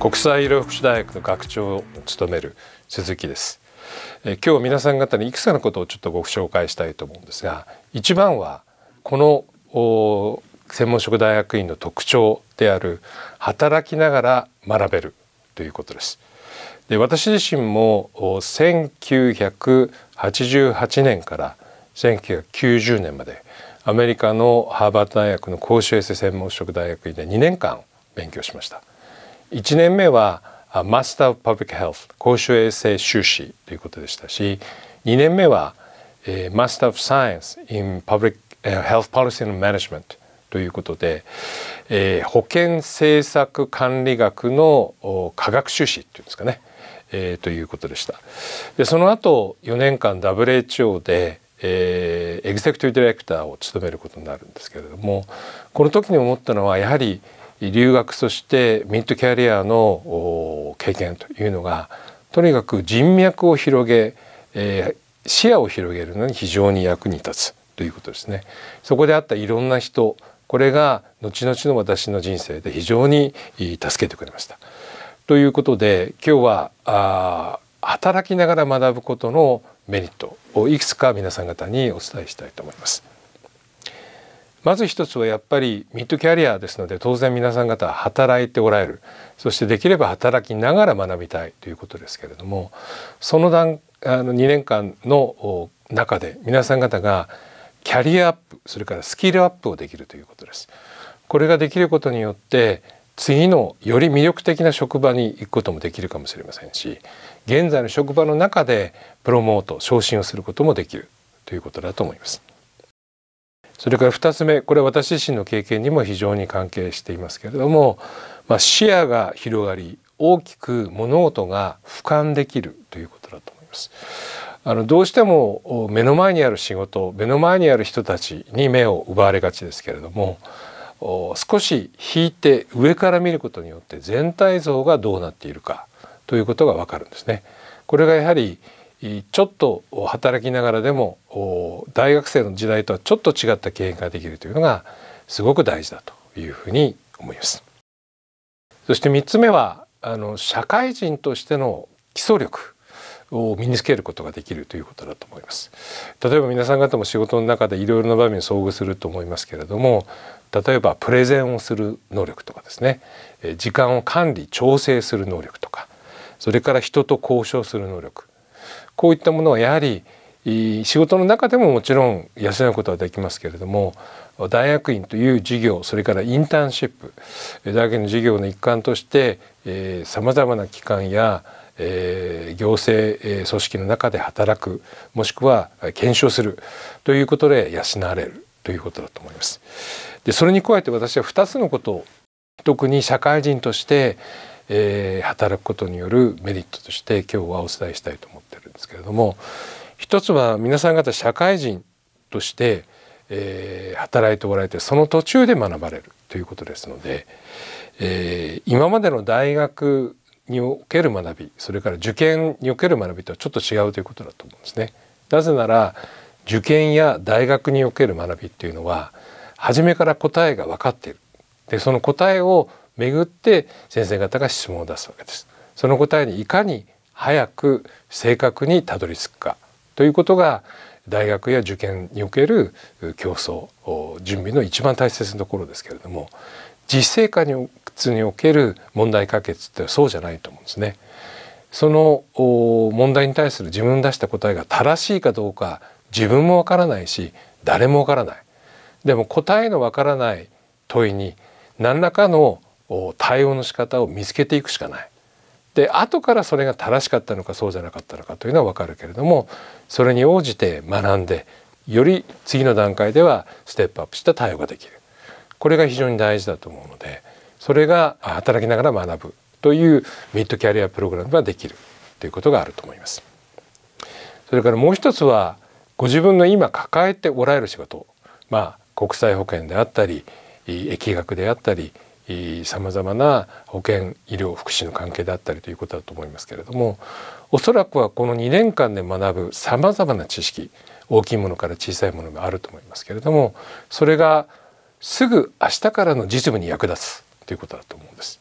国際医療福祉大学の学長を務める鈴木です、え今日皆さん方にいくつかのことをちょっとご紹介したいと思うんですが一番はこの専門職大学院の特徴である働きながら学べるということです。で私自身も1988年から1990年までアメリカのハーバード大学の公衆衛生専門職大学院で2年間勉強しました。1年目はマスター・オブ・パブリック・ヘルス公衆衛生修士ということでしたし2年目はマスター・オブ・サイエンス・イン・パブリック・ヘルス・ポリシー・マネジメントということで、えー、保健政策管理学の科学修士っていうんですかね、えー、ということでしたでその後4年間 WHO で、えー、エグゼクティブディレクターを務めることになるんですけれどもこの時に思ったのはやはり留学そしてミッドキャリアの経験というのがとにかく人脈を広げ、えー、視野を広げるのに非常に役に立つということですね。そこであったいろんな人これが後々の私の人生で非常に助けてくれました。ということで今日はあ働きながら学ぶことのメリットをいくつか皆さん方にお伝えしたいと思います。まず一つはやっぱりミッドキャリアですので当然皆さん方は働いておられるそしてできれば働きながら学びたいということですけれどもその段あの2年間の中で皆さん方がキャリアアップそれからスキルアップをできるということです。これができることによって次のより魅力的な職場に行くこともできるかもしれませんし現在の職場の中でプロモート昇進をすることもできるということだと思います。それから2つ目これは私自身の経験にも非常に関係していますけれども、まあ、視野が広がり大きく物事が俯瞰できるということだと思います。あのどうしても目の前にある仕事目の前にある人たちに目を奪われがちですけれども少し引いて上から見ることによって全体像がどうなっているかということがわかるんですね。これがやはりちょっと働きながらでも大学生の時代とはちょっと違った経験ができるというのがすごく大事だというふうに思います。そして3つ目はあの社会人としての基礎力を身につけることができるということだと思います。例えば皆さん方も仕事の中でいろいろな場面に遭遇すると思いますけれども例えばプレゼンをする能力とかですね時間を管理調整する能力とかそれから人と交渉する能力こういったものはやはり仕事の中でももちろん養うことはできますけれども大学院という授業それからインターンシップ大学の授業の一環としてさまざまな機関やえー、行政、組織の中で働くもしくは検証するということで養われるということだと思います。でそれに加えて私は2つのことを特に社会人として、えー、働くことによるメリットとして今日はお伝えしたいと思ってるんですけれども一つは皆さん方社会人として、えー、働いておられてその途中で学ばれるということですので、えー、今までの大学における学びそれから受験における学びとはちょっと違うということだと思うんですね。なぜなら受験や大学における学びっていうのは初めから答えが分かっているでその答えを巡って先生方が質問を出すわけです。その答えにいかに早く正確にたどり着くかということが大学や受験における競争準備の一番大切なところですけれども実生活における問題解決ってそうじゃないと思うんですね。その問題に対する自分の出した答えが正しいかどうか自分もわからないし誰もわからない。でも答えのわからない問いに何らかの対応の仕方を見つけていくしかない。で後からそれが正しかったのかそうじゃなかったのかというのは分かるけれどもそれに応じて学んでより次の段階ではステップアップした対応ができるこれが非常に大事だと思うのでそれが働きながら学ぶというミッドキャリアプログラムができるということがあると思います。それからもう一つはご自分の今抱えておられる仕事まあ国際保険であったり疫学であったりさまざまな保険医療福祉の関係であったりということだと思いますけれどもおそらくはこの2年間で学ぶさまざまな知識大きいものから小さいものがあると思いますけれどもそれがすぐ明日からの実務に役立つということだと思うんです。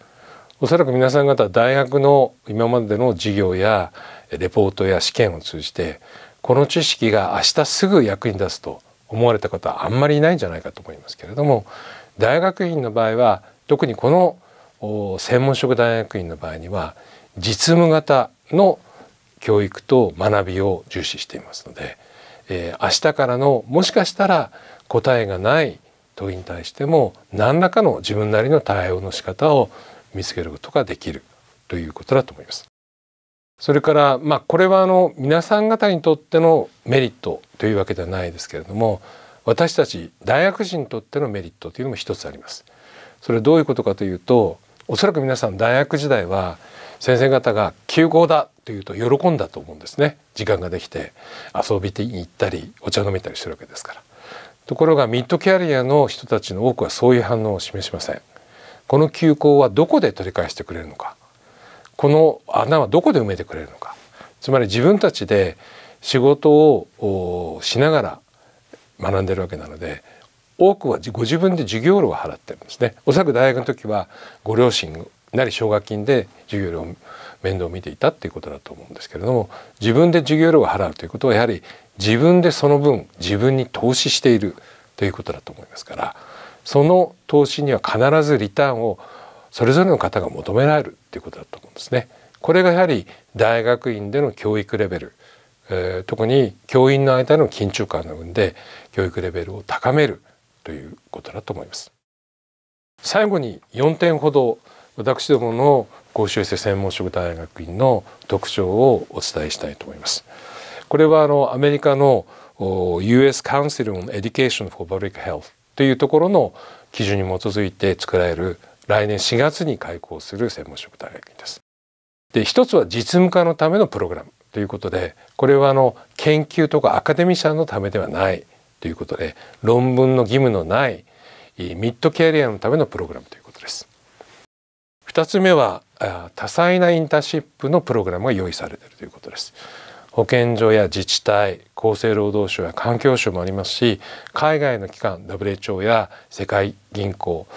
おそらく皆さん方大学の今までの授業やレポートや試験を通じてこの知識が明日すぐ役に立つと思われた方はあんまりいないんじゃないかと思いますけれども大学院の場合は特にこの専門職大学院の場合には実務型の教育と学びを重視していますので、えー、明日からのもしかしたら答えがない問いに対しても何らかの自分なりの対応の仕方を見つけることができるということだと思います。それからまあこれはあの皆さん方にとってのメリットというわけではないですけれども私たち大学人にとってのメリットというのも一つあります。それどういうことかというとおそらく皆さん大学時代は先生方が休校だというと喜んだと思うんですね時間ができて遊びに行ったりお茶飲めたりするわけですからところがミッドキャリアの人たちの多くはそういう反応を示しませんこの休校はどこで取り返してくれるのかこの穴はどこで埋めてくれるのかつまり自分たちで仕事をしながら学んでるわけなので多くはご自分で授業料を払ってるんですねおそらく大学の時はご両親なり奨学金で授業料を面倒を見ていたっていうことだと思うんですけれども自分で授業料を払うということはやはり自分でその分自分に投資しているということだと思いますからその投資には必ずリターンをそれぞれの方が求められるということだと思うんですね。これがやはり大学院での教育レベル、えー、特に教員の間の緊張感の生んで教育レベルを高めるということだと思います最後に4点ほど私どもの公衆衛生専門職大学院の特徴をお伝えしたいと思いますこれはあのアメリカの US Council on Education for Public Health というところの基準に基づいて作られる来年4月に開校する専門職大学院です。で一つは実務化のためのプログラムということでこれはあの研究とかアカデミシャンのためではないということで論文の義務のないミッドキャリアのためのプログラムということです。2つ目は多彩なインターシップのプログラムが用意されているということです。保健所や自治体厚生労働省や環境省もありますし海外の機関 WHO や世界銀行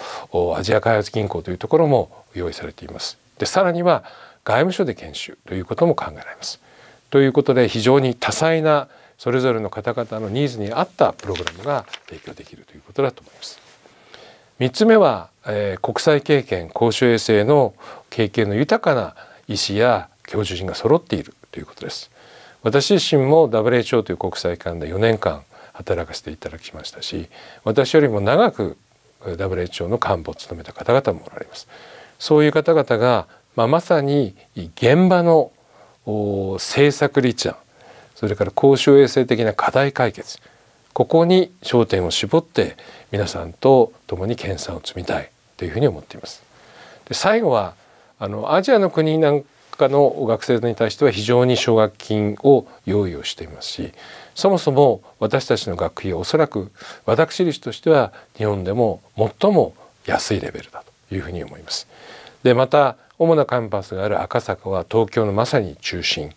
アジア開発銀行というところも用意されていますでさらには外務省で研修ということも考えられますということで非常に多彩なそれぞれの方々のニーズに合ったプログラムが提供できるということだと思います。3つ目は、えー、国際経験公衆衛生の経験の豊かな医師や教授陣が揃っているということです。私自身も WHO という国際機関で4年間働かせていただきましたし私よりも長く WHO の幹部を務めた方々もおられます。そういう方々が、まあ、まさに現場の政策立案それから公衆衛生的な課題解決ここに焦点を絞って皆さんと共に研鑽を積みたいというふうに思っています。で最後はあのアジアの国なんかの学生に対しては非常に奨学金を用意をしていますしそもそも私たちの学費はおそらく私立としては日本でも最も安いレベルだというふうに思います。でまた主なカンパスがある赤坂は東京のまさに中心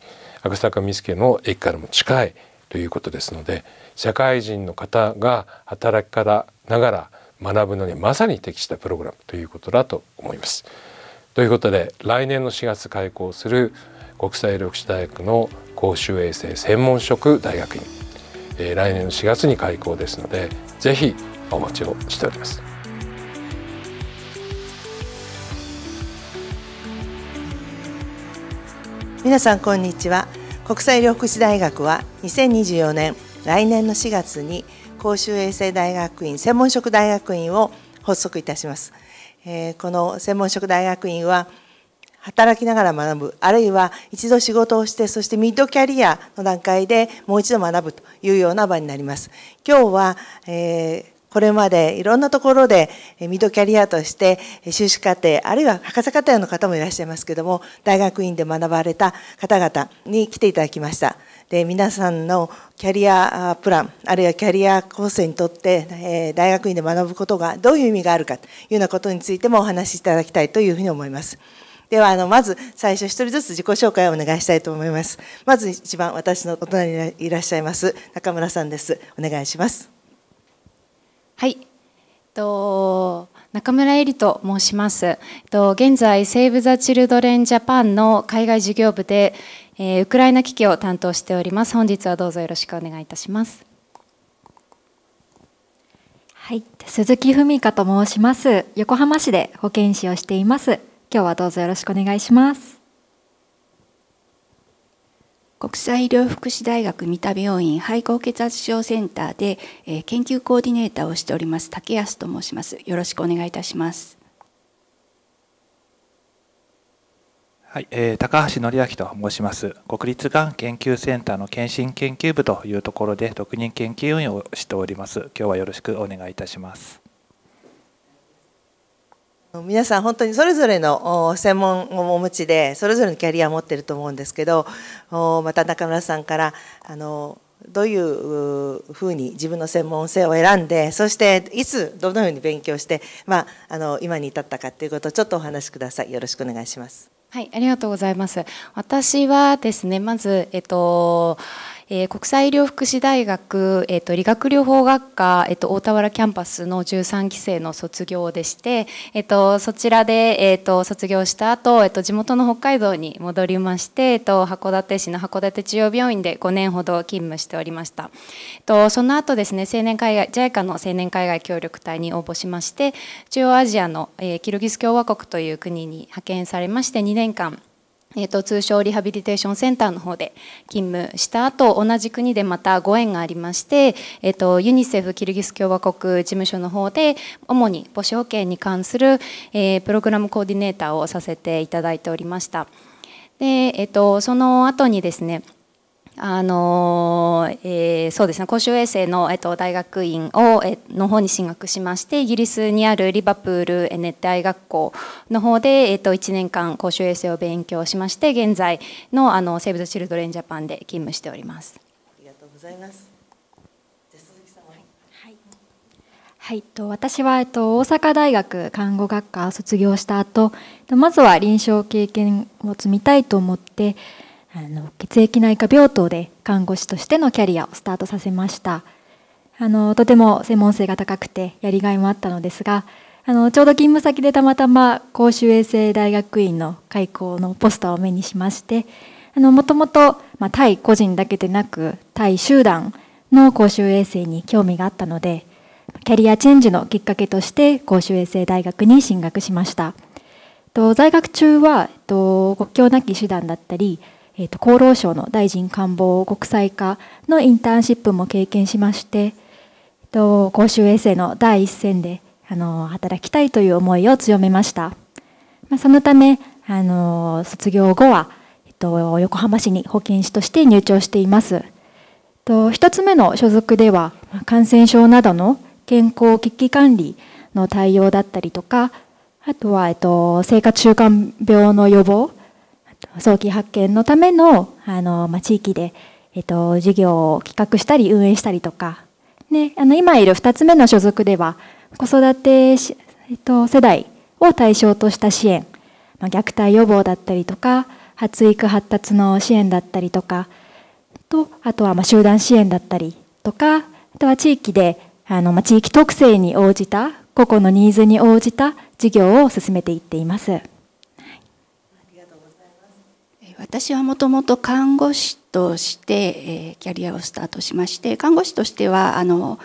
赤坂見附の駅からも近いということですので社会人の方が働きからながら学ぶのにまさに適したプログラムということだと思います。ということで来年の4月開校する国際緑地大学の公衆衛生専門職大学院、え来年の4月に開校ですのでぜひお待ちをしております。皆さんこんにちは国際医療福祉大学は2024年来年の4月に公衆衛生大学院専門職大学院を発足いたします、えー、この専門職大学院は働きながら学ぶあるいは一度仕事をしてそしてミッドキャリアの段階でもう一度学ぶというような場になります今日は、えーこれまでいろんなところでミドキャリアとして修士課程あるいは博士課程の方もいらっしゃいますけども大学院で学ばれた方々に来ていただきましたで皆さんのキャリアプランあるいはキャリア構成にとって大学院で学ぶことがどういう意味があるかというようなことについてもお話しいただきたいというふうに思います。ではあのまず最初1人ずつ自己紹介をお願いしたいと思いますまず一番私のお隣にいらっしゃいます中村さんですお願いしますはい。と中村えりと申します。と現在セーブザチルドレンジャパンの海外事業部で、えー、ウクライナ危機を担当しております。本日はどうぞよろしくお願いいたします。はい、鈴木文香と申します。横浜市で保健師をしています。今日はどうぞよろしくお願いします。国際医療福祉大学三田病院肺高血圧症センターで、え研究コーディネーターをしております竹安と申しますよろしくお願いいたしますはい、えー、高橋則明と申します国立がん研究センターの検診研究部というところで特任研究員をしております今日はよろしくお願いいたします皆さん本当にそれぞれの専門をお持ちでそれぞれのキャリアを持ってると思うんですけどまた中村さんからあのどういうふうに自分の専門性を選んでそしていつどのように勉強して、まあ、あの今に至ったかということをちょっとお話しくださいよろしくお願いします。はい、ありがとうございます。私はですね、まず、えっと、えー、国際医療福祉大学、えーと、理学療法学科、えーと、大田原キャンパスの13期生の卒業でして、えーと、とそちらで、えー、と卒業した後、えー、と地元の北海道に戻りまして、えー、と函館市の函館中央病院で5年ほど勤務しておりました、えー、とその後ですね青年海外 JICA の青年海外協力隊に応募しまして中央アジアの、えー、キルギス共和国という国に派遣されまして2年間えーと、通称リハビリテーションセンターの方で勤務した後同じ国でまたご縁がありまして、えーと、ユニセフキルギス共和国事務所の方で主に母子保健に関する、えー、プログラムコーディネーターをさせていただいておりました。でえーとその後にですねあのえー、そうですね公衆衛生の、えっと、大学院を、えの方に進学しましてイギリスにあるリバプール熱帯学校の方で、えっと、1年間公衆衛生を勉強しまして現在のあのセーブ・ド・チルドレン・ジャパンで勤務しております。ありがとうございますはい、と私は、えっと、大阪大学看護学科を卒業した後まずは臨床経験を積みたいと思ってあの血液内科病棟で看護師としてのキャリアをスタートさせましたあのとても専門性が高くてやりがいもあったのですがあのちょうど勤務先でたまたま公衆衛生大学院の開校のポスターを目にしましてもともと対個人だけでなく対集団の公衆衛生に興味があったのでキャリアチェンジのきっかけとして公衆衛生大学に進学しました在学中は国境なき手段だったりえーと、厚労省の大臣官房国際化のインターンシップも経験しまして、えーと、公衆衛生の第一線であの働きたいという思いを強めました、まあ、そのためあの卒業後は、えーと、横浜市に保健師として入庁していますと1つ目の所属では感染症などの健康危機管理の対応だったりとかあとは、えっと、生活習慣病の予防早期発見のためのあの、まあ、地域で、えっと、事業を企画したり運営したりとか、ね、あの今いる2つ目の所属では子育てえっと、世代を対象とした支援、まあ、虐待予防だったりとか発育発達の支援だったりとかとあとはまあ集団支援だったりとかあとは地域であの、まあ、地域特性に応じた個々のニーズに応じた事業を進めていっています。私はもともと看護師として、えー、キャリアをスタートしまして看護師としてはあの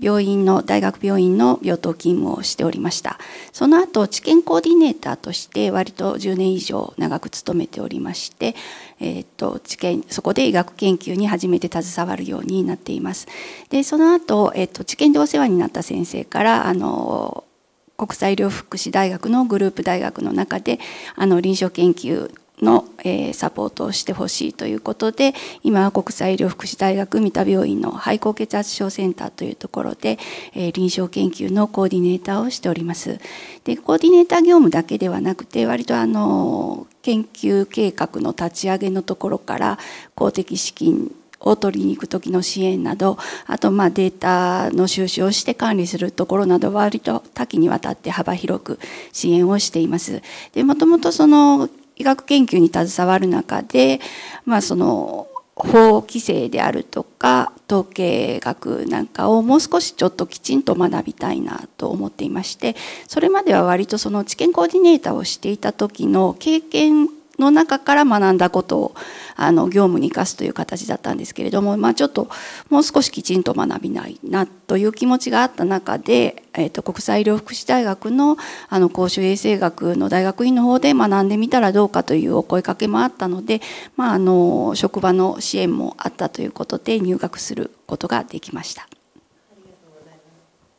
病院の大学病院の病棟勤務をしておりましたその後治験コーディネーターとして割と10年以上長く勤めておりまして、えー、っと治験そこで医学研究に初めて携わるようになっていますでその後、えー、っと治験でお世話になった先生からあの国際医療福祉大学のグループ大学の中であの臨床研究の、えー、サポートをしてほしいということで今は国際医療福祉大学三田病院の肺高血圧症センターというところで、えー、臨床研究のコーディネーターをしておりますでコーディネーター業務だけではなくて割とあの研究計画の立ち上げのところから公的資金を取りに行く時の支援などあとまあデータの収集をして管理するところなど割と多岐にわたって幅広く支援をしています。でもともとその医学研究に携わる中で、まあ、その法規制であるとか統計学なんかをもう少しちょっときちんと学びたいなと思っていましてそれまでは割とその知見コーディネーターをしていた時の経験の中から学んだことをあの業務に生かすという形だったんですけれども、まあ、ちょっともう少しきちんと学びないなという気持ちがあった中で、えー、と国際医療福祉大学のあの公衆衛生学の大学院の方で学んでみたらどうかというお声かけもあったので、まあ、あの職場の支援もあったということで入学することができました。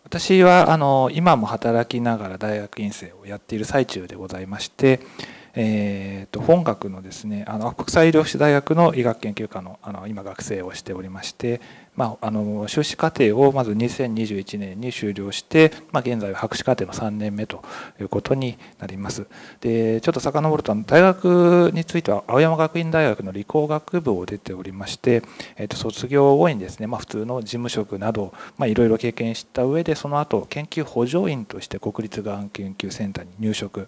私はあの今も働きながら大学院生をやっている最中でございまして、えーと、と本学のですねあの国際医療福祉大学の医学研究科のあの今学生をしておりまして、まあ、あの修士課程をまず2021年に終了して、まあ、現在は博士課程の3年目ということになります。でちょっと遡ると大学については青山学院大学の理工学部を出ておりまして、えっと卒業後にですね、まあ、普通の事務職などいろいろ経験した上でその後研究補助員として国立がん研究センターに入職、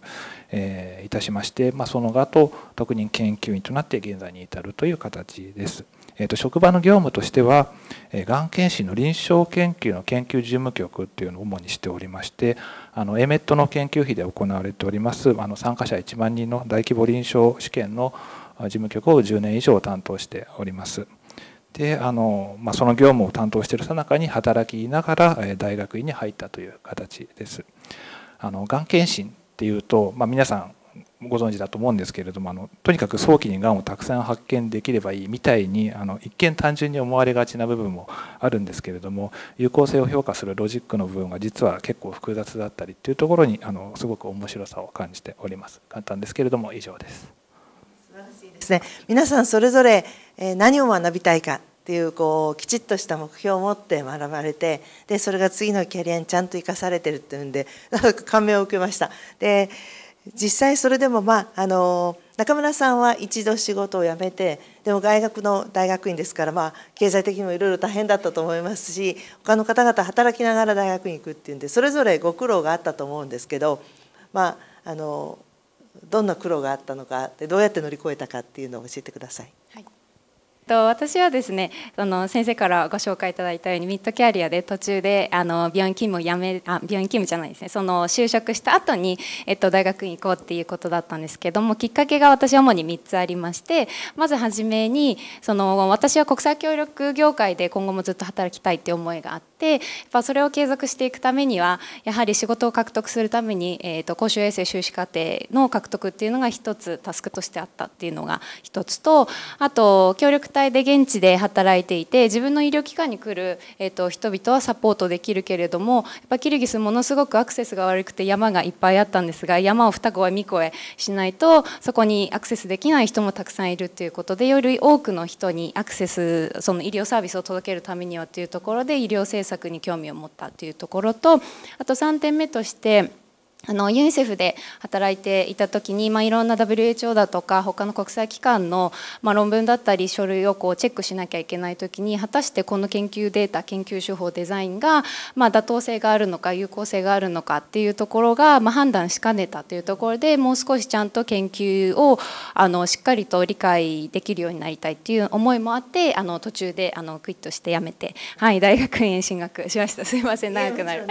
えー、いたしまして、まあ、その後特任研究員となって現在に至るという形です。えー、と職場の業務としては、えー、がん検診の臨床研究の研究事務局っていうのを主にしておりましてあのエメットの研究費で行われておりますあの参加者1万人の大規模臨床試験の事務局を10年以上担当しております。であのまあ、その業務を担当しているさなかに働きながら大学院に入ったという形です。あのがん検診っていうと、まあ、皆さんご存知だと思うんですけれどもあのとにかく早期にがんをたくさん発見できればいいみたいにあの一見単純に思われがちな部分もあるんですけれども有効性を評価するロジックの部分が実は結構複雑だったりというところにあのすごく面白さを感じております簡単ですけれども以上です素晴らしいですね皆さんそれぞれ何を学びたいかっていうこうきちっとした目標を持って学ばれてでそれが次のキャリアにちゃんと生かされてるっていうんで感銘を受けましたで実際それでも、まあ、あの中村さんは一度仕事を辞めてでも大学の大学院ですから、まあ、経済的にもいろいろ大変だったと思いますし他の方々働きながら大学に行くっていうんでそれぞれご苦労があったと思うんですけど、まあ、あのどんな苦労があったのかどうやって乗り越えたかっていうのを教えてください。はいと、私はですねその先生からご紹介いただいたようにミッドキャリアで途中であの病院勤務を辞めあ病院勤務じゃないですねその就職した後に、えっと、大学院行こうっていうことだったんですけどもきっかけが私主に3つありましてまず初めにその私は国際協力業界で今後もずっと働きたいって思いがあって。でやっぱそれを継続していくためにはやはり仕事を獲得するために、えーと、公衆衛生修士課程の獲得っていうのが一つタスクとしてあったっていうのが一つとあと協力隊で現地で働いていて自分の医療機関に来る、えーと、人々はサポートできるけれどもやっぱキルギスものすごくアクセスが悪くて山がいっぱいあったんですが山を二越三越しないとそこにアクセスできない人もたくさんいるということでより多くの人にアクセスその医療サービスを届けるためにはというところで医療政策策に興味を持ったというところとあと3点目としてあのユニセフで働いていた時に、まあ、いろんな WHO だとか他の国際機関の、まあ、論文だったり書類をこうチェックしなきゃいけない時に果たしてこの研究データ研究手法デザインが、まあ、妥当性があるのか有効性があるのかっていうところが、まあ、判断しかねたというところでもう少しちゃんと研究をあのしっかりと理解できるようになりたいっていう思いもあってあの途中であのクイッとして辞めて、はい、大学院へ進学しましたすいません長くなる。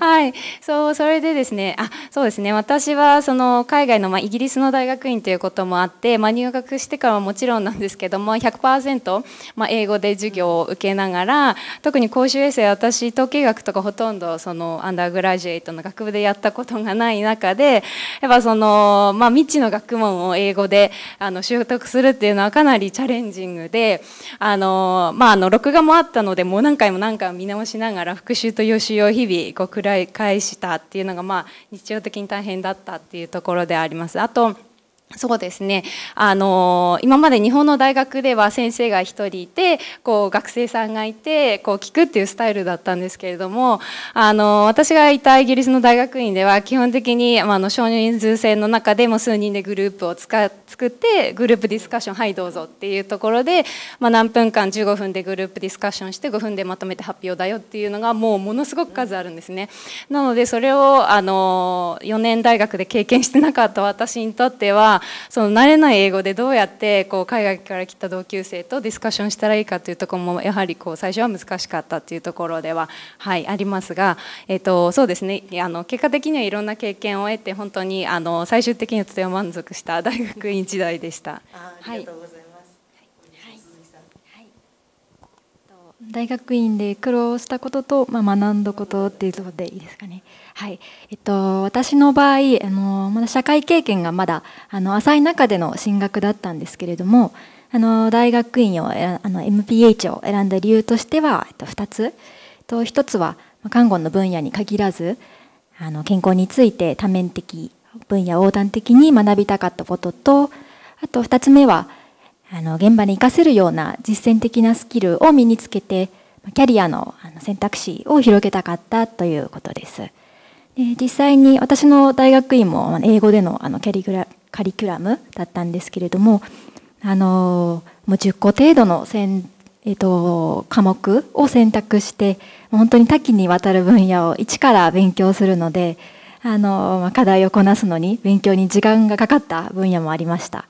はい、そうそれでですねあそうですね私はその海外の、まあ、イギリスの大学院ということもあって、まあ、入学してからはもちろんなんですけども100%、まあ、英語で授業を受けながら特に公衆衛生私統計学とかほとんどそのアンダーグラジュエイトの学部でやったことがない中でやっぱその、まあ、未知の学問を英語であの習得するっていうのはかなりチャレンジングであの、まあ、あの録画もあったのでもう何回も何回も見直しながら復習と予習を日々こう繰り返したっていうのがまあ常的に大変だったっていうところであります。あとそうですね。あの、今まで日本の大学では先生が一人いて、こう学生さんがいて、こう聞くっていうスタイルだったんですけれども、あの、私がいたイギリスの大学院では基本的に、まあ、の少人数制の中でも数人でグループを使って、作ってグループディスカッションはいどうぞっていうところで、まあ、何分間15分でグループディスカッションして5分でまとめて発表だよっていうのがもうものすごく数あるんですね。なのでそれをあの4年大学で経験してなかった私にとってはその慣れない英語でどうやってこう海外から来た同級生とディスカッションしたらいいかというところもやはりこう最初は難しかったっていうところでは、はい、ありますが、えっと、そうですねあの結果的にはいろんな経験を得て本当にあの最終的にはとても満足した大学院日台でした。ありがとうございます。はいはいはい、大学院で苦労したことと、まあ、学んだことっていうところでいいですかね。はい、えっと、私の場合、あの、まだ社会経験がまだ、あの、浅い中での進学だったんですけれども。あの、大学院を、あの、M. P. H. を選んだ理由としては、えっと、二つ。と、一つは、看護の分野に限らず。あの、健康について多面的分野横断的に学びたかったこととあと2つ目はあの現場に生かせるような実践的なスキルを身につけてキャリアの選択肢を広げたかったということです。で実際に私の大学院も英語でのあのキャリグラカリキュラムだったんですけれどもあのもう10個程度のせん、えっと科目を選択して本当に多岐にわたる分野を一から勉強するのであの課題をこなすのに勉強に時間がかかった分野もありました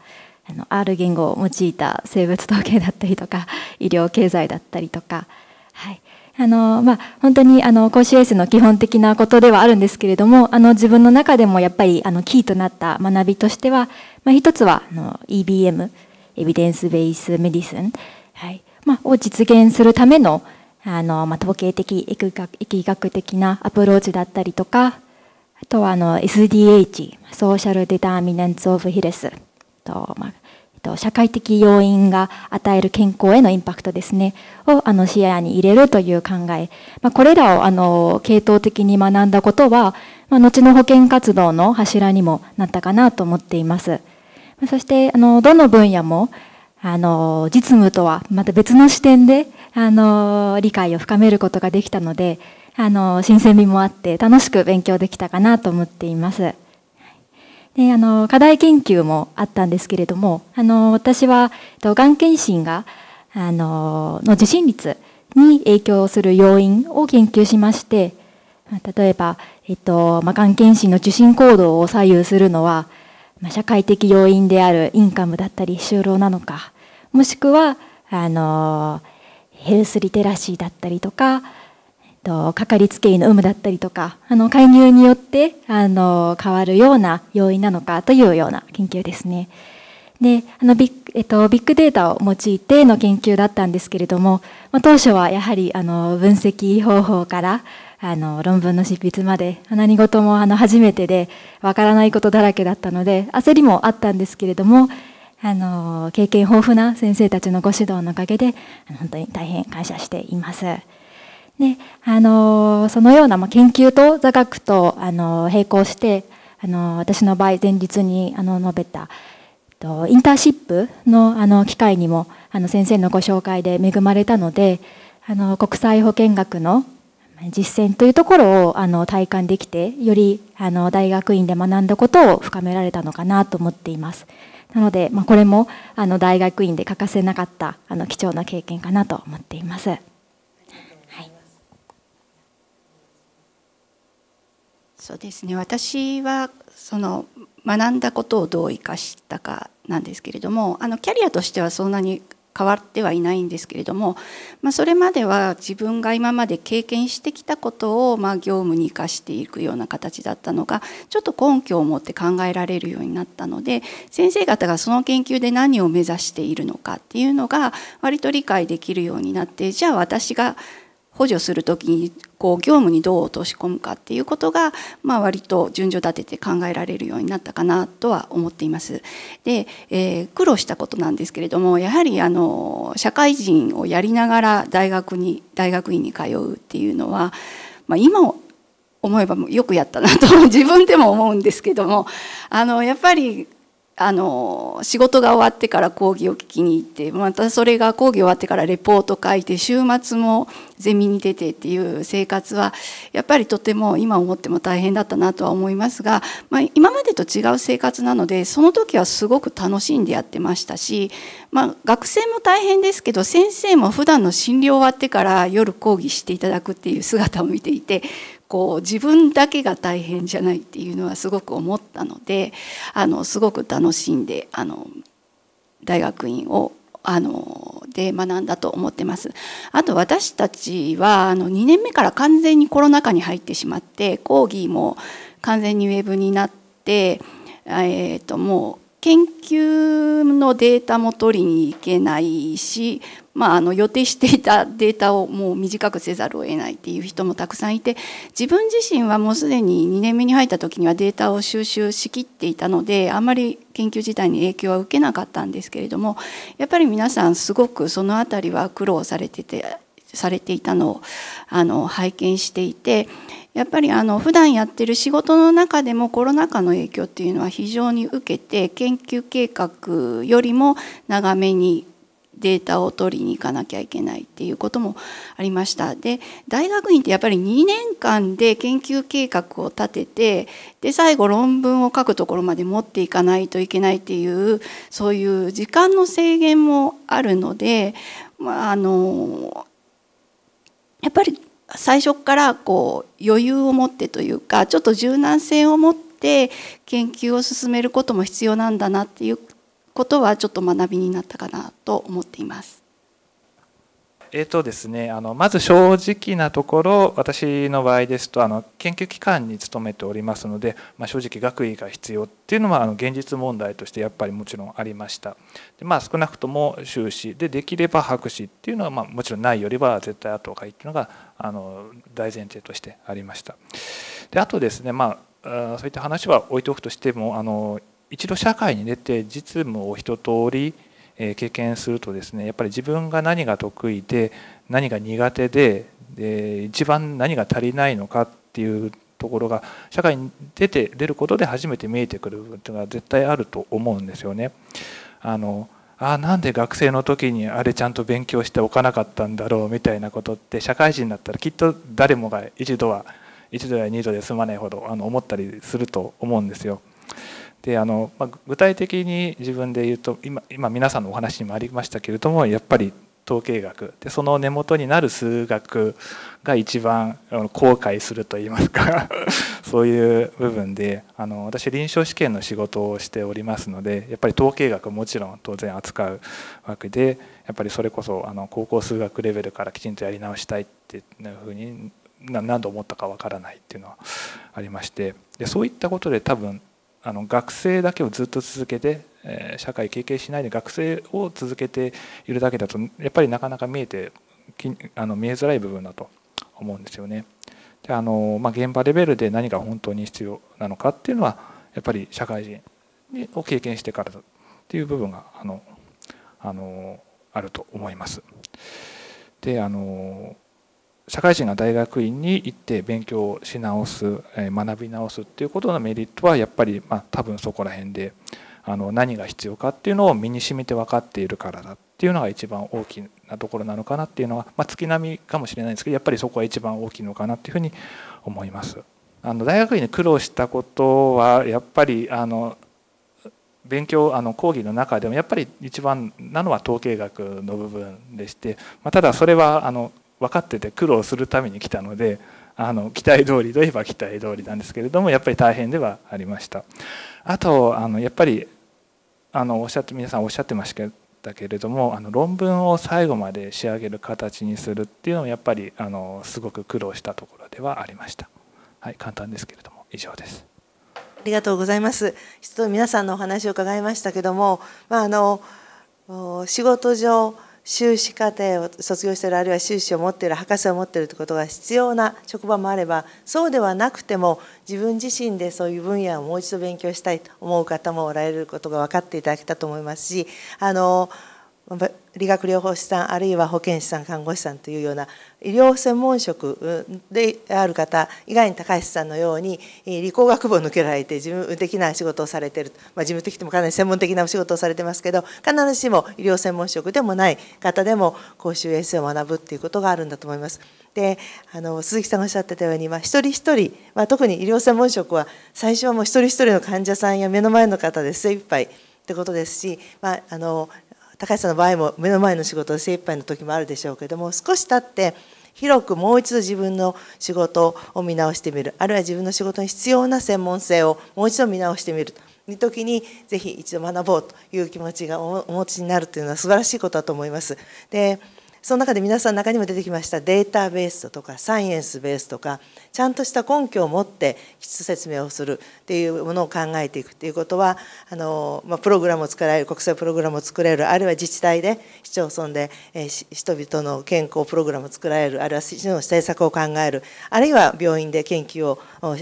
あの R 言語を用いた生物統計だったりとか 医療経済だったりとか、はいあのまあ、本当にあの公衆衛生の基本的なことではあるんですけれどもあの自分の中でもやっぱりあのキーとなった学びとしては、まあ、一つはあの EBM エビデンス・ベース・メディスン、はいまあ、を実現するためのあの、まあ、統計的疫学的なアプローチだったりとかあとはあの SDH、ソーシャルデターミナンツ・オブ・ヒレスと、まあと、社会的要因が与える健康へのインパクトですね、をあの視野に入れるという考え。まあ、これらをあの系統的に学んだことは、まあ、後の保健活動の柱にもなったかなと思っています。そして、あの、どの分野も、あの、実務とはまた別の視点で、あの、理解を深めることができたので、あの、新鮮味もあって楽しく勉強できたかなと思っています。で、あの、課題研究もあったんですけれども、あの、私は、がん検診が、あの、の受診率に影響する要因を研究しまして、例えば、えっと、まあ、がん検診の受診行動を左右するのは、まあ、社会的要因であるインカムだったり就労なのか、もしくは、あの、ヘルスリテラシーだったりとか、とかかりつけ医の有無だったりとかあの介入によってあの変わるような要因なのかというような研究ですね。であのビッ、えっと、ビッグデータを用いての研究だったんですけれども、まあ、当初はやはりあの分析方法からあの論文の執筆まで何事もあの初めてでわからないことだらけだったので焦りもあったんですけれどもあの経験豊富な先生たちのご指導のおかげで本当に大変感謝しています。であのそのような研究と座学とあの並行してあの私の場合前日にあの述べたインターンシップのあの機会にもあの先生のご紹介で恵まれたのであの国際保健学の実践というところをあの体感できてよりあの大学院で学んだことを深められたのかなと思っていますなので、まあ、これもあの大学院で欠かせなかったあの貴重な経験かなと思っています。そうですね私はその学んだことをどう生かしたかなんですけれどもあのキャリアとしてはそんなに変わってはいないんですけれども、まあ、それまでは自分が今まで経験してきたことをまあ業務に生かしていくような形だったのがちょっと根拠を持って考えられるようになったので先生方がその研究で何を目指しているのかっていうのが割と理解できるようになってじゃあ私が補助する時にこう業務にどう落とし込むかっていうことが、まあ、割と順序立てて考えられるようになったかなとは思っています。で、えー、苦労したことなんですけれどもやはりあの社会人をやりながら大学に大学院に通うっていうのは、まあ、今思えばよくやったなと自分でも思うんですけどもあのやっぱりあの仕事が終わってから講義を聞きに行ってまたそれが講義終わってからレポート書いて週末もゼミに出てっていう生活はやっぱりとても今思っても大変だったなとは思いますが、まあ、今までと違う生活なのでその時はすごく楽しんでやってましたし、まあ、学生も大変ですけど先生も普段の診療終わってから夜講義していただくっていう姿を見ていてこう自分だけが大変じゃないっていうのはすごく思ったのであのすごく楽しんであの大学院をあので学んだと思ってます。あと私たちはあの2年目から完全にコロナ禍に入ってしまって講義も完全にウェブになって、えー、ともう研究のデータも取りに行けないしまあ、あの予定していたデータをもう短くせざるを得ないっていう人もたくさんいて自分自身はもうすでに2年目に入った時にはデータを収集しきっていたのであんまり研究自体に影響は受けなかったんですけれどもやっぱり皆さんすごくその辺りは苦労されててされていたのをあの拝見していて。やっぱりあの普段やってる仕事の中でもコロナ禍の影響っていうのは非常に受けて研究計画よりも長めにデータを取りに行かなきゃいけないっていうこともありましたで大学院ってやっぱり2年間で研究計画を立ててで最後論文を書くところまで持っていかないといけないっていうそういう時間の制限もあるので、まあ、あのやっぱり最初からこう余裕を持ってというかちょっと柔軟性を持って研究を進めることも必要なんだなっていうことはちょっと学びになったかなと思っています。えーとですね、あのまず正直なところ私の場合ですとあの研究機関に勤めておりますので、まあ、正直学位が必要っていうのはあの現実問題としてやっぱりもちろんありましたで、まあ、少なくとも修士でできれば博士っていうのは、まあ、もちろんないよりは絶対後がいいっていうのがあの大前提としてありましたであとですね、まあ、そういった話は置いておくとしてもあの一度社会に出て実務を一通り経験するとですねやっぱり自分が何が得意で何が苦手でで一番何が足りないのかっていうところが社会に出て出ることで初めて見えてくるっていうのは絶対あると思うんですよね。あのあなんで学生の時にあれちゃんと勉強しておかなかったんだろうみたいなことって社会人だったらきっと誰もが一度は一度や二度で済まないほどあの思ったりすると思うんですよ。であの、まあ、具体的に自分で言うと今今皆さんのお話にもありましたけれどもやっぱり統計学でその根元になる数学が一番後悔すると言いますか そういう部分であの私臨床試験の仕事をしておりますのでやっぱり統計学もちろん当然扱うわけでやっぱりそれこそあの高校数学レベルからきちんとやり直したいっていうふうに何度思ったかわからないっていうのはありましてでそういったことで多分あの学生だけをずっと続けて、え社会経験しないで学生を続けているだけだとやっぱりなかなか見えてあの見えづらい部分だと思うんですよね。であのまあ、現場レベルで何が本当に必要なのかっていうのはやっぱり社会人を経験してからだっていう部分があのあのあると思います。であの社会人が大学院に行って勉強し直す学び直すっていうことのメリットはやっぱり、まあ、多分そこら辺であの何が必要かっていうのを身に染みて分かっているからだっていうのが一番大きなところなのかなっていうのは、まあ、月並みかもしれないんですけどやっぱりそこは一番大きいのかなっていうふうに思います。あの大学院で苦労したことはやっぱりあの勉強あの講義の中でもやっぱり一番なのは統計学の部分でして、まあ、ただそれはあの分かってて苦労するために来たのであの期待通りといえば期待通りなんですけれどもやっぱり大変ではありましたあとあのやっぱりあのおっしゃって皆さんおっしゃってましたけれどもあの論文を最後まで仕上げる形にするっていうのもやっぱりあのすごく苦労したところではありました、はい、簡単ですけれども以上ですありがとうございます一度皆さんのお話を伺いましたけども、まあ、あの仕事上修士課程を卒業しているあるいは修士を持っている博士を持っているということが必要な職場もあればそうではなくても自分自身でそういう分野をもう一度勉強したいと思う方もおられることが分かっていただけたと思いますしあの理学療法士さんあるいは保健師さん看護師さんというような医療専門職である方以外に高橋さんのように理工学部を抜けられて事務的な仕事をされてる、まあ、事務的でもかなり専門的なお仕事をされてますけど必ずしも医療専門職でもない方でも公衆衛生を学ぶっていうことがあるんだと思います。であの鈴木さんがおっしゃってたように、まあ、一人一人、まあ、特に医療専門職は最初はもう一人一人の患者さんや目の前の方で精一杯ってことですし、まあ、あの高橋さんの場合も目の前の仕事で精一杯の時もあるでしょうけども少し経って広くもう一度自分の仕事を見直してみるあるいは自分の仕事に必要な専門性をもう一度見直してみるという時にぜひ一度学ぼうという気持ちがお持ちになるというのは素晴らしいことだと思います。でその中で皆さんの中にも出てきましたデータベースとかサイエンスベースとかちゃんとした根拠を持って質説明をするっていうものを考えていくっていうことはあの、まあ、プログラムを作られる国際プログラムを作れるあるいは自治体で市町村で、えー、人々の健康プログラムを作られるあるいは市の政策を考えるあるいは病院で研究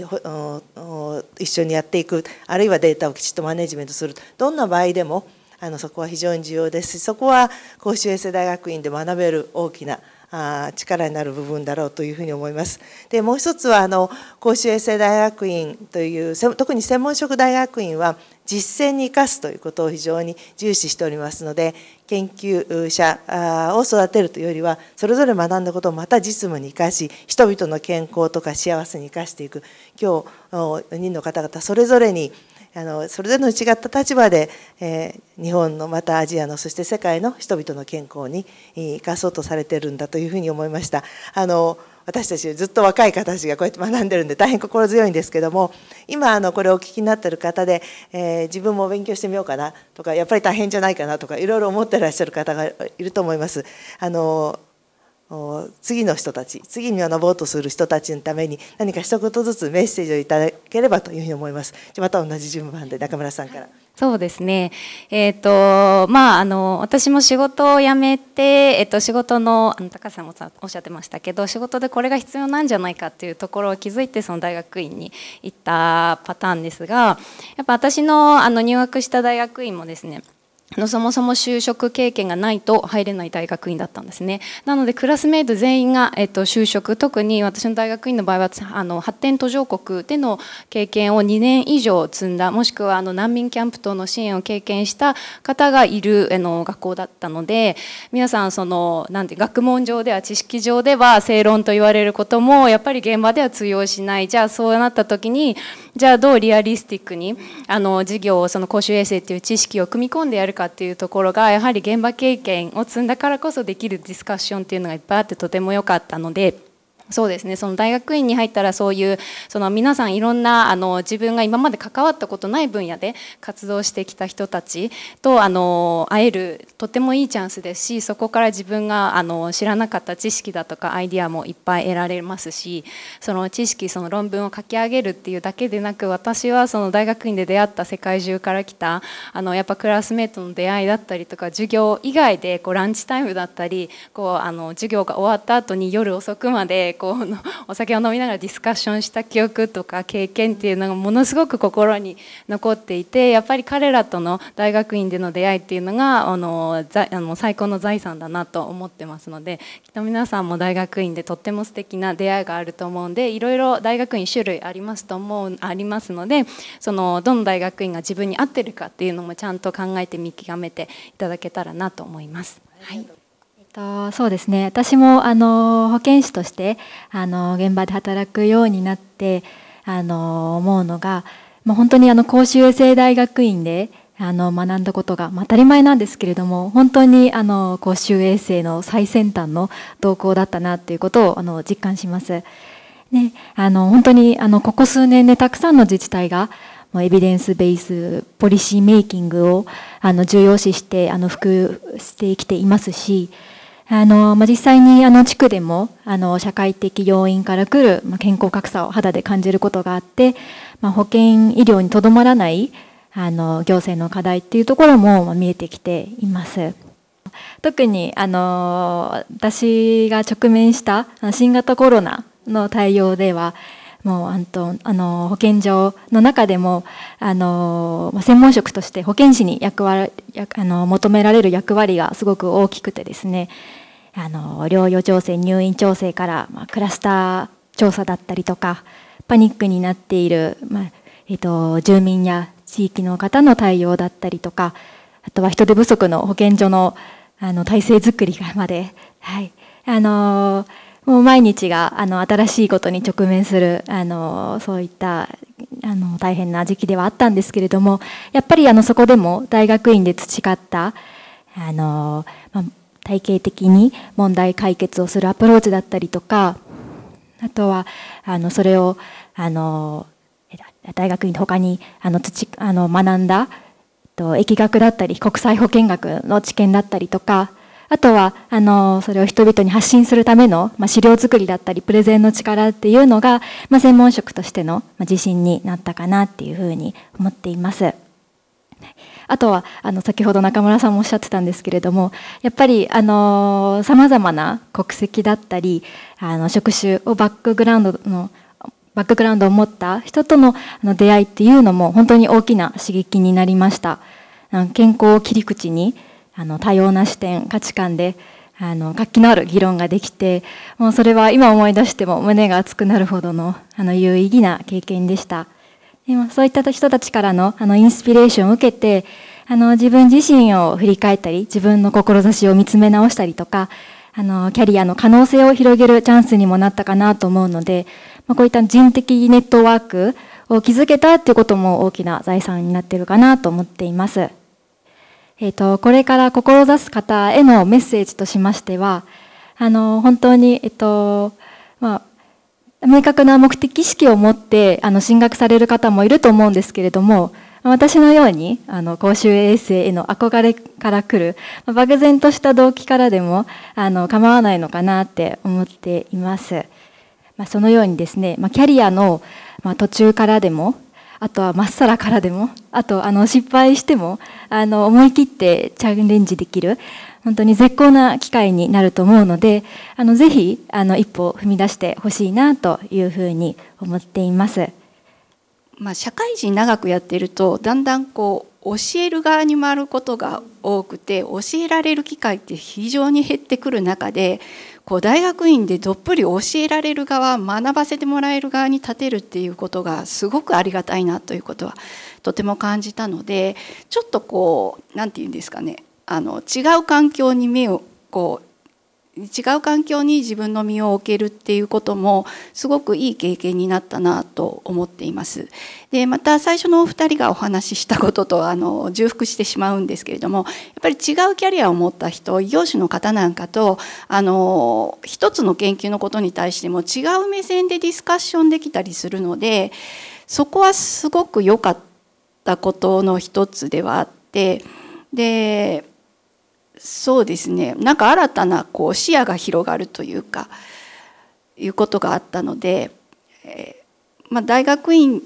を一緒にやっていくあるいはデータをきちっとマネジメントするどんな場合でもあのそこは非常に重要ですしそこは公衆衛生大学院で学べる大きなあ力になる部分だろうというふうに思います。でもう一つはあの公衆衛生大学院という特に専門職大学院は実践に生かすということを非常に重視しておりますので研究者を育てるというよりはそれぞれ学んだことをまた実務に生かし人々の健康とか幸せに生かしていく今日2人の方々それぞれにあのそれぞれの違った立場で、えー、日本のまたアジアのそして世界の人々の健康に生かそうとされてるんだというふうに思いました。あの私たちずっと若い方たちがこうやって学んでるんで大変心強いんですけども今あのこれをお聞きになってる方で、えー、自分も勉強してみようかなとかやっぱり大変じゃないかなとかいろいろ思ってらっしゃる方がいると思います。あの次の人たち次に学ぼうとする人たちのために何か一言ずつメッセージをいただければというふうに思います。じゃまた同じ順番で中村さんから、そうですね。えっ、ー、と、まあ、あの、私も仕事を辞めて、えっ、ー、と、仕事の、あの、高橋さんもおっしゃってましたけど、仕事でこれが必要なんじゃないかっていうところを気づいて、その大学院に行ったパターンですが、やっぱ私の、あの、入学した大学院もですね、のそもそも就職経験がないと入れない大学院だったんですね。なのでクラスメイト全員が、えっと、就職特に私の大学院の場合はあの発展途上国での経験を2年以上積んだもしくはあの難民キャンプ等の支援を経験した方がいるあの学校だったので皆さんそのなんて学問上では知識上では正論と言われることもやっぱり現場では通用しないじゃあそうなった時にじゃあどうリアリスティックにあの事業をその公衆衛生っていう知識を組み込んでやるかっていうところがやはり現場経験を積んだからこそできるディスカッションっていうのがいっぱいあってとても良かったので。そうですねその大学院に入ったらそういうその皆さんいろんなあの自分が今まで関わったことない分野で活動してきた人たちとあの会えるとてもいいチャンスですしそこから自分があの知らなかった知識だとかアイディアもいっぱい得られますしその知識その論文を書き上げるっていうだけでなく私はその大学院で出会った世界中から来たあのやっぱクラスメートの出会いだったりとか授業以外でこうランチタイムだったりこうあの授業が終わった後に夜遅くまでこうお酒を飲みながらディスカッションした記憶とか経験っていうのがものすごく心に残っていてやっぱり彼らとの大学院での出会いっていうのがあのあの最高の財産だなと思ってますのできっと皆さんも大学院でとっても素敵な出会いがあると思うんでいろいろ大学院種類ありますと思うありますのでそのどの大学院が自分に合ってるかっていうのもちゃんと考えて見極めていただけたらなと思います。はいとそうですね私もあの保健師としてあの現場で働くようになってあの思うのが、まあ、本当にあの公衆衛生大学院であの学んだことが、まあ、当たり前なんですけれども本当にあの公衆衛生の最先端の動向だったなということをあの実感します。ね、あの本当にあのここ数年で、ね、たくさんの自治体がエビデンスベースポリシーメイキングをあの重要視してあの普及してきていますしあの、まあ、実際にあの地区でもあの社会的要因からくる健康格差を肌で感じることがあって、まあ、保健医療にとどまらないあの行政の課題っていうところも見えてきています。特にあの私が直面した新型コロナの対応ではもうあのあの保健所の中でもあの専門職として保健師に役割あの求められる役割がすごく大きくてですねあの療養調整入院調整から、まあ、クラスター調査だったりとかパニックになっている、まあえーと、住民や地域の方の対応だったりとかあとは人手不足の保健所のあの体制づくりまで、はい、あのもう毎日があの新しいことに直面するあのそういったあの大変な時期ではあったんですけれどもやっぱりあのそこでも大学院で培ったあの体系的に問題解決をするアプローチだったりとか、あとは、あの、それを、あの、大学院で他に、あの、土、あの、学んだ、と、疫学だったり、国際保健学の知見だったりとか、あとは、あの、それを人々に発信するための、まあ、資料作りだったり、プレゼンの力っていうのが、まあ、専門職としての、まあ、自信になったかなっていうふうに思っています。あとはあの先ほど中村さんもおっしゃってたんですけれどもやっぱりさまざまな国籍だったりあの職種をバックグラウンドのバックグラウンドを持った人との出会いっていうのも本当に大きな刺激になりました健康を切り口にあの多様な視点価値観であの活気のある議論ができてもうそれは今思い出しても胸が熱くなるほどのあの有意義な経験でした。そういった人たちからのあのインスピレーションを受けてあの自分自身を振り返ったり自分の志を見つめ直したりとかあのキャリアの可能性を広げるチャンスにもなったかなと思うので、まあ、こういった人的ネットワークを築けたっていうことも大きな財産になってるかなと思っています。えっ、ー、と、これから志す方へのメッセージとしましては、あの、本当に、えっ、と、まあ、明確な目的意識を持ってあの進学される方もいると思うんですけれども私のようにあの公衆衛生への憧れから来る漠然とした動機からでもあの構わないのかなって思っています。まあ、そのようにですね、まあ、キャリアの、まあ、途中からでもあとはまっさらからでもあとあの失敗してもあの思い切ってチャレンジできる、本当に絶好な機会になると思うので、あの、ぜひ、あの、一歩踏み出してほしいなというふうに思っています。まあ、社会人長くやってると、だんだんこう、教える側に回ることが多くて、教えられる機会って非常に減ってくる中で、こう大学院でどっぷり教えられる側学ばせてもらえる側に立てるっていうことがすごくありがたいなということはとても感じたのでちょっとこう何て言うんですかねあの違う環境に目をこう違う環境に自分の身を置けるっていうこともすごくいい経験になったなと思っています。でまた最初のお二人がお話ししたこととあの重複してしまうんですけれどもやっぱり違うキャリアを持った人異業種の方なんかとあの一つの研究のことに対しても違う目線でディスカッションできたりするのでそこはすごく良かったことの一つではあってでそうですねなんか新たなこう視野が広がるというかいうことがあったので、えー、まあ、大学院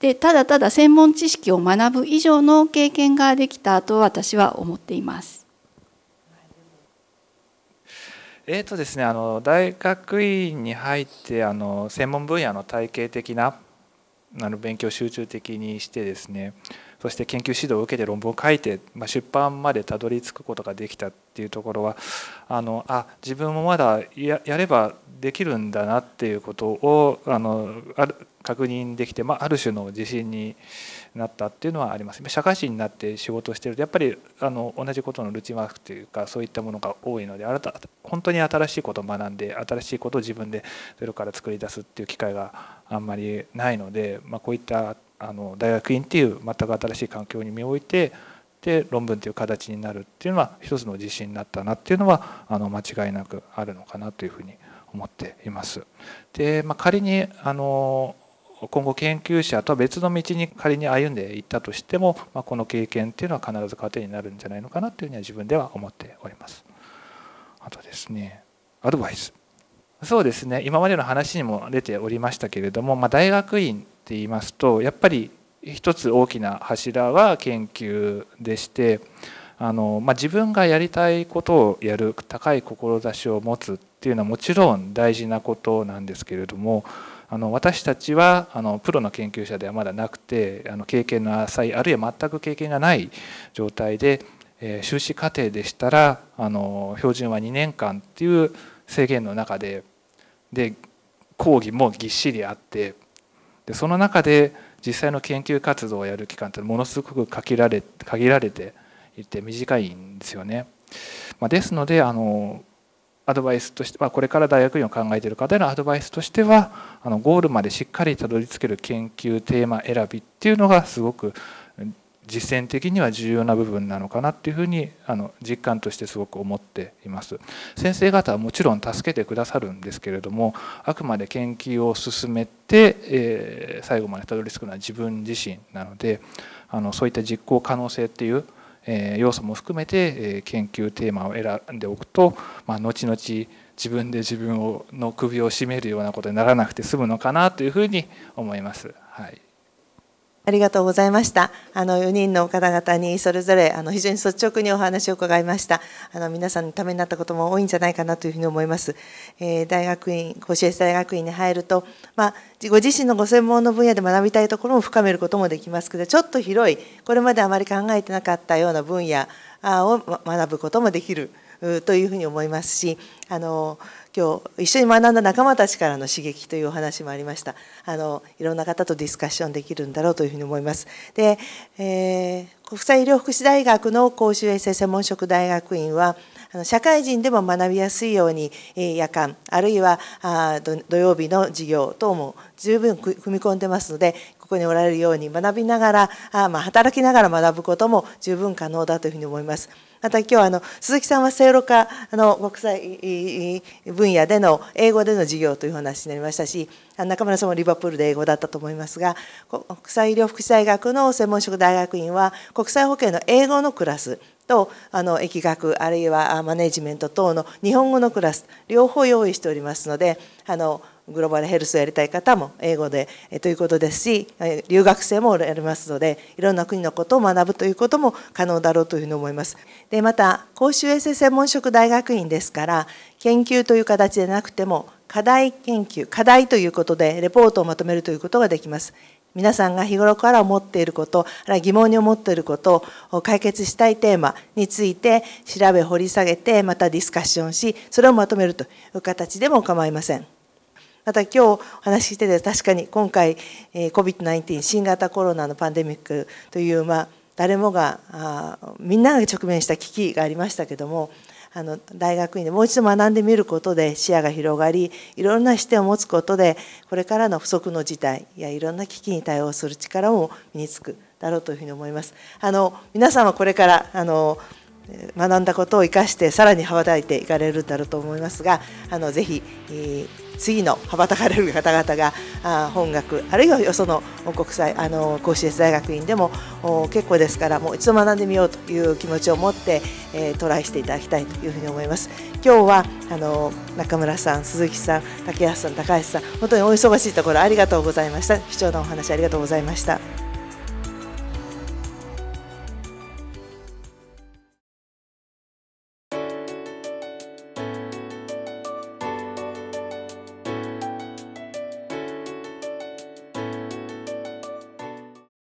でただただ専門知識を学ぶ以上の経験ができたと私は思っています。えーとですね、あの大学院に入ってあの専門分野の体系的なあの勉強を集中的にしてですねそして研究指導を受けて論文を書いて、まあ、出版までたどり着くことができたっていうところはあのあ自分もまだやればできるんだなっていうことをあのある確認できて、まあ、ある種の自信になったっていうのはあります。社会人になって仕事してるとやっぱりあの同じことのルーチンワークというかそういったものが多いのでた本当に新しいことを学んで新しいことを自分でゼロから作り出すっていう機会があんまりないので、まあ、こういったあの大学院っていう全く新しい環境に身を置いてで論文という形になるっていうのは一つの自信になったなっていうのはあの間違いなくあるのかなというふうに思っています。でまあ、仮にあの今後研究者とは別の道に仮に歩んでいったとしても、まあ、この経験っていうのは必ず糧になるんじゃないのかなというふうには自分では思っております。あとですねアドバイスそうですね今までの話にも出ておりましたけれども、まあ、大学院って言いますとやっぱり一つ大きな柱は研究でしてあの、まあ、自分がやりたいことをやる高い志を持つっていうのはもちろん大事なことなんですけれどもあの私たちはあのプロの研究者ではまだなくてあの経験の浅いあるいは全く経験がない状態で、えー、修士課程でしたらあの標準は2年間っていう制限の中でで講義もぎっしりあってでその中で実際の研究活動をやる期間ってものすごく限られ限られていて短いんですよね。まあ、ですのであのアドバイスとして、まあ、これから大学院を考えている方へのアドバイスとしてはあのゴールまでしっかりたどり着ける研究テーマ選びっていうのがすごく実践的には重要な部分なのかなっていうふうにあの実感としてすごく思っています先生方はもちろん助けてくださるんですけれどもあくまで研究を進めて、えー、最後までたどり着くのは自分自身なのであのそういった実行可能性っていう、えー、要素も含めて、えー、研究テーマを選んでおくと、まあ、後々自分で自分をの首を絞めるようなことにならなくて済むのかなというふうに思います。はいありがとうございました。あの4人の方々にそれぞれあの非常に率直にお話を伺いました。あの皆さんのためになったことも多いんじゃないかなというふうに思います。えー、大学院、甲子園大学院に入ると、まあ、ご自身のご専門の分野で学びたいところも深めることもできますけど、ちょっと広い、これまであまり考えてなかったような分野を学ぶこともできるというふうに思いますし、あの今日一緒に学んだ仲間たちからの刺激というお話もありましたあのいろんな方とディスカッションできるんだろうというふうに思いますで、えー、国際医療福祉大学の公衆衛生専門職大学院は社会人でも学びやすいように夜間あるいは土曜日の授業等も十分組み込んでますのでここにおられるように学びながら、ま働きながら学ぶことも十分可能だというふうに思います。また今日あの鈴木さんはセイ科の国際分野での英語での授業という話になりましたし中村さんもリバプールで英語だったと思いますが国際医療福祉大学の専門職大学院は国際保健の英語のクラスとあの疫学あるいはマネジメント等の日本語のクラス両方用意しておりますのであのグローバルヘルスをやりたい方も英語でということですし留学生もおられますのでいろんな国のことを学ぶということも可能だろうというふうに思います。でまた公衆衛生専門職大学院ですから研究という形でなくても課題研究課題ということでレポートをまとめるということができます。皆さんが日頃から思っていることあるいは疑問に思っていることを解決したいテーマについて調べ掘り下げてまたディスカッションしそれをまとめるという形でも構いません。また今日お話ししてて確かに今回 COVID-19 新型コロナのパンデミックという、まあ、誰もがあみんなが直面した危機がありましたけどもあの大学院でもう一度学んでみることで視野が広がりいろんな視点を持つことでこれからの不測の事態やいろんな危機に対応する力も身につくだろうというふうに思います。あの皆さんはこれからあの学んだことを生かしてさらに羽ばたいていかれるだろうと思いますがあのぜひ、えー次の羽ばたかれる方々があ本学あるいはよその国際あの甲子園大学院でも結構ですからもう一度学んでみようという気持ちを持って、えー、トライしていただきたいというふうに思います今日はあの中村さん鈴木さん竹橋さん高橋さん本当にお忙しいところありがとうございました貴重なお話ありがとうございました。